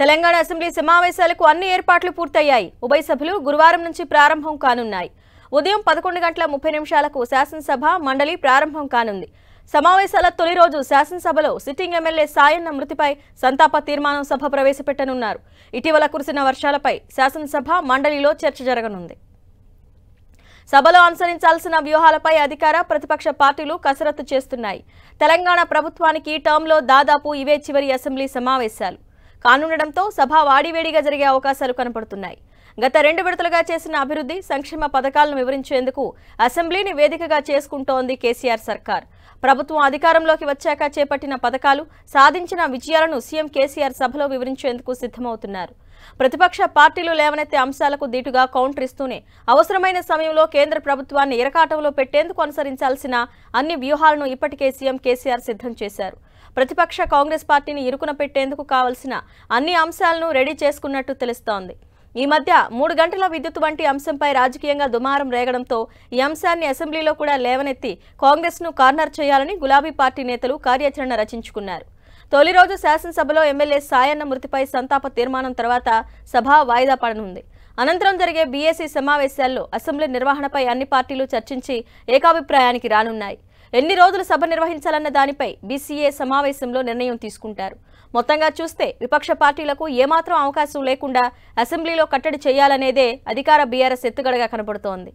Telangana assembly సమావేశాలకు అన్ని ఏర్పాట్లు పూర్తయ్యాయి ఉభయ సభలు గురువారం నుంచి ప్రారంభం కానున్నాయి ఉదయం పదకొండు గంటల ముప్పై నిమిషాలకు శాసనసభ మండలి ప్రారంభం కానుంది సమావేశాల తొలి రోజు శాసనసభలో సిట్టింగ్ ఎమ్మెల్యే సాయన్న మృతిపై సంతాప తీర్మానం సభ ప్రవేశపెట్టనున్నారు ఇటీవల కురిసిన వర్షాలపై శాసనసభ మండలిలో చర్చ జరగనుంది సభలో అనుసరించాల్సిన వ్యూహాలపై అధికార ప్రతిపక్ష పార్టీలు కసరత్తు చేస్తున్నాయి తెలంగాణ ప్రభుత్వానికి టర్మ్లో దాదాపు ఇవే చివరి అసెంబ్లీ సమావేశాలు కానుండడంతో సభ వాడివేడిగా జరిగే అవకాశాలు కనపడుతున్నాయి గత రెండు విడతలుగా చేసిన అభివృద్ధి సంక్షేమ పథకాలను వివరించేందుకు అసెంబ్లీని వేదికగా చేసుకుంటోంది కేసీఆర్ సర్కార్ ప్రభుత్వం అధికారంలోకి వచ్చాక చేపట్టిన పథకాలు సాధించిన విజయాలను సీఎం కేసీఆర్ సభలో వివరించేందుకు సిద్ధమవుతున్నారు ప్రతిపక్ష పార్టీలు లేవనెత్తే అంశాలకు దీటుగా కౌంటర్ ఇస్తూనే అవసరమైన సమయంలో కేంద్ర ప్రభుత్వాన్ని ఇరకాటంలో పెట్టేందుకు అనుసరించాల్సిన అన్ని వ్యూహాలను ఇప్పటికే సీఎం కేసీఆర్ సిద్ధం చేశారు ప్రతిపక్ష కాంగ్రెస్ పార్టీని ఇరుకున పెట్టేందుకు కావలసిన అన్ని అంశాలను రెడీ చేసుకున్నట్టు తెలుస్తోంది ఈ మధ్య మూడు గంటల విద్యుత్ వంటి అంశంపై రాజకీయంగా దుమారం రేగడంతో ఈ అంశాన్ని అసెంబ్లీలో కూడా లేవనెత్తి కాంగ్రెస్ను కార్నర్ చేయాలని గులాబీ పార్టీ నేతలు కార్యాచరణ రచించుకున్నారు తొలి రోజు శాసనసభలో ఎమ్మెల్యే సాయన్న మృతిపై సంతాప తీర్మానం తర్వాత సభ వాయిదా పడనుంది అనంతరం జరిగే బీఏసీ సమావేశాల్లో అసెంబ్లీ నిర్వహణపై అన్ని పార్టీలు చర్చించి ఏకాభిప్రాయానికి రానున్నాయి ఎన్ని రోజులు సభ నిర్వహించాలన్న దానిపై బీసీఏ సమావేశంలో నిర్ణయం తీసుకుంటారు మొత్తంగా చూస్తే విపక్ష పార్టీలకు ఏమాత్రం అవకాశం లేకుండా అసెంబ్లీలో కట్టడి చేయాలనేదే అధికార బీఆర్ఎస్ ఎత్తుగడగా కనబడుతోంది